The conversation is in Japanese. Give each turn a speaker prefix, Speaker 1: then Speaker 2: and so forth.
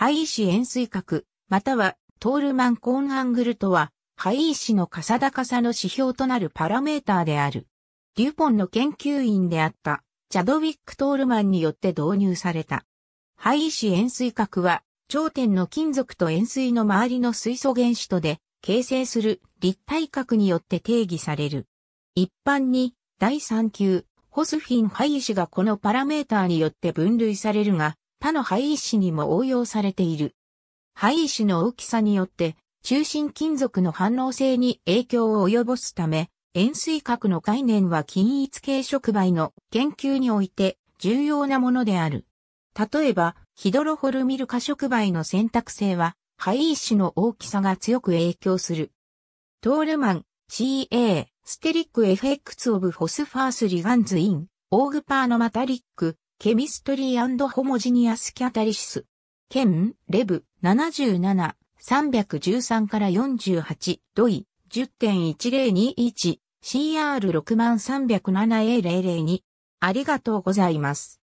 Speaker 1: 灰石円錐角、またはトールマンコーンアングルとは、灰石の傘高さの指標となるパラメーターである。デュポンの研究員であったチャドウィック・トールマンによって導入された。灰石円錐角は、頂点の金属と円錐の周りの水素原子とで形成する立体角によって定義される。一般に第3級ホスフィン灰石がこのパラメーターによって分類されるが、他の灰石にも応用されている。灰石の大きさによって中心金属の反応性に影響を及ぼすため、円錐核の概念は均一系触媒の研究において重要なものである。例えば、ヒドロホルミル化触媒の選択性は、灰石の大きさが強く影響する。トールマン、CA、ステリック FX オブ、ホスファースリガンズイン、オーグパーのマタリック、ケミストリーホモジニアスキャタリシス。ケン、レブ、77、313から48、ドイ、10.1021、CR63007A002。ありがとうございます。